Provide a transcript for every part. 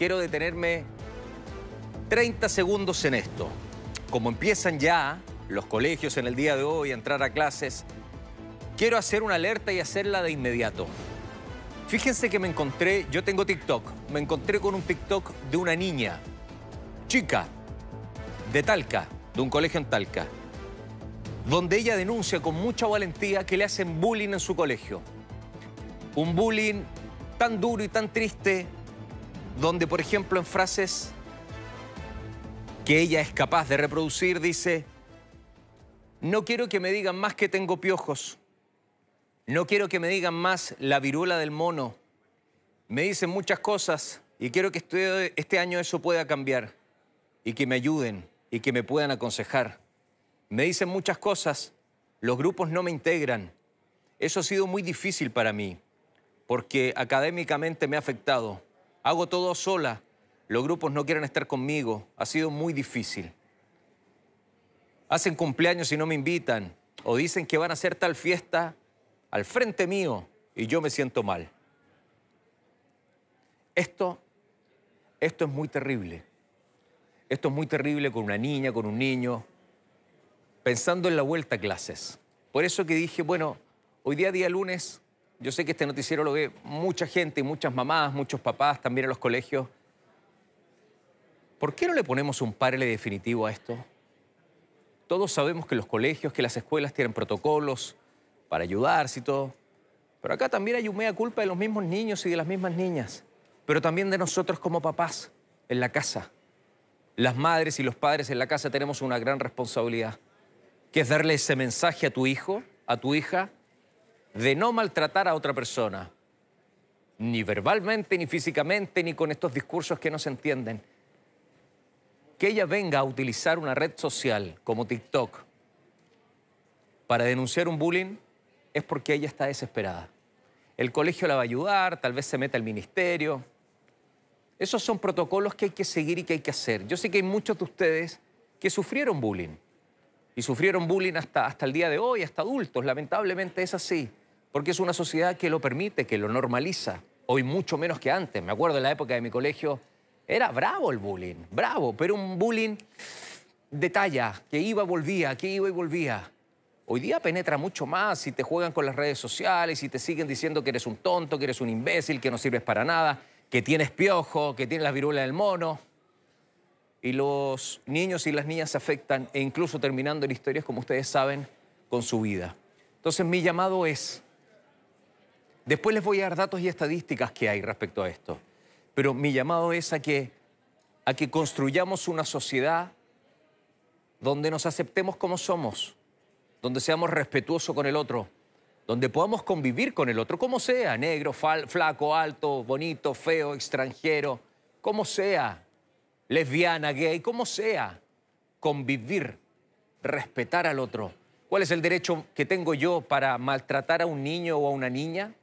quiero detenerme 30 segundos en esto. Como empiezan ya los colegios en el día de hoy a entrar a clases, quiero hacer una alerta y hacerla de inmediato. Fíjense que me encontré, yo tengo TikTok, me encontré con un TikTok de una niña, chica, de Talca, de un colegio en Talca, donde ella denuncia con mucha valentía que le hacen bullying en su colegio. Un bullying tan duro y tan triste donde, por ejemplo, en frases que ella es capaz de reproducir, dice, no quiero que me digan más que tengo piojos, no quiero que me digan más la viruela del mono, me dicen muchas cosas y quiero que este, este año eso pueda cambiar y que me ayuden y que me puedan aconsejar. Me dicen muchas cosas, los grupos no me integran. Eso ha sido muy difícil para mí, porque académicamente me ha afectado Hago todo sola. Los grupos no quieren estar conmigo. Ha sido muy difícil. Hacen cumpleaños y no me invitan. O dicen que van a hacer tal fiesta al frente mío y yo me siento mal. Esto, esto es muy terrible. Esto es muy terrible con una niña, con un niño, pensando en la vuelta a clases. Por eso que dije, bueno, hoy día día lunes yo sé que este noticiero lo ve mucha gente, muchas mamás, muchos papás, también en los colegios. ¿Por qué no le ponemos un parle definitivo a esto? Todos sabemos que los colegios, que las escuelas tienen protocolos para ayudarse y todo. Pero acá también hay una culpa de los mismos niños y de las mismas niñas. Pero también de nosotros como papás en la casa. Las madres y los padres en la casa tenemos una gran responsabilidad, que es darle ese mensaje a tu hijo, a tu hija, de no maltratar a otra persona, ni verbalmente, ni físicamente, ni con estos discursos que no se entienden. Que ella venga a utilizar una red social como TikTok para denunciar un bullying es porque ella está desesperada. El colegio la va a ayudar, tal vez se meta el ministerio. Esos son protocolos que hay que seguir y que hay que hacer. Yo sé que hay muchos de ustedes que sufrieron bullying y sufrieron bullying hasta, hasta el día de hoy, hasta adultos. Lamentablemente es así porque es una sociedad que lo permite, que lo normaliza, hoy mucho menos que antes. Me acuerdo en la época de mi colegio, era bravo el bullying, bravo, pero un bullying de talla, que iba, volvía, que iba y volvía. Hoy día penetra mucho más si te juegan con las redes sociales, si te siguen diciendo que eres un tonto, que eres un imbécil, que no sirves para nada, que tienes piojo, que tienes la viruela del mono. Y los niños y las niñas se afectan e incluso terminando en historias, como ustedes saben, con su vida. Entonces mi llamado es Después les voy a dar datos y estadísticas que hay respecto a esto. Pero mi llamado es a que, a que construyamos una sociedad donde nos aceptemos como somos, donde seamos respetuosos con el otro, donde podamos convivir con el otro, como sea, negro, flaco, alto, bonito, feo, extranjero, como sea, lesbiana, gay, como sea, convivir, respetar al otro. ¿Cuál es el derecho que tengo yo para maltratar a un niño o a una niña?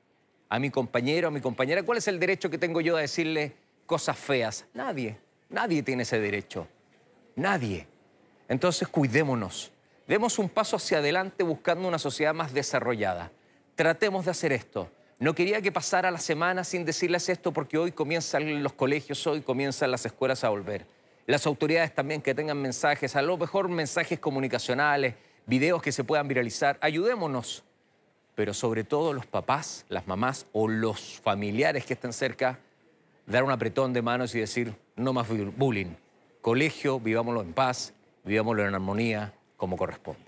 a mi compañero, a mi compañera, ¿cuál es el derecho que tengo yo a decirle cosas feas? Nadie, nadie tiene ese derecho, nadie. Entonces cuidémonos, demos un paso hacia adelante buscando una sociedad más desarrollada. Tratemos de hacer esto. No quería que pasara la semana sin decirles esto porque hoy comienzan los colegios, hoy comienzan las escuelas a volver. Las autoridades también que tengan mensajes, a lo mejor mensajes comunicacionales, videos que se puedan viralizar. Ayudémonos pero sobre todo los papás, las mamás o los familiares que estén cerca, dar un apretón de manos y decir, no más bullying. Colegio, vivámoslo en paz, vivámoslo en armonía, como corresponde.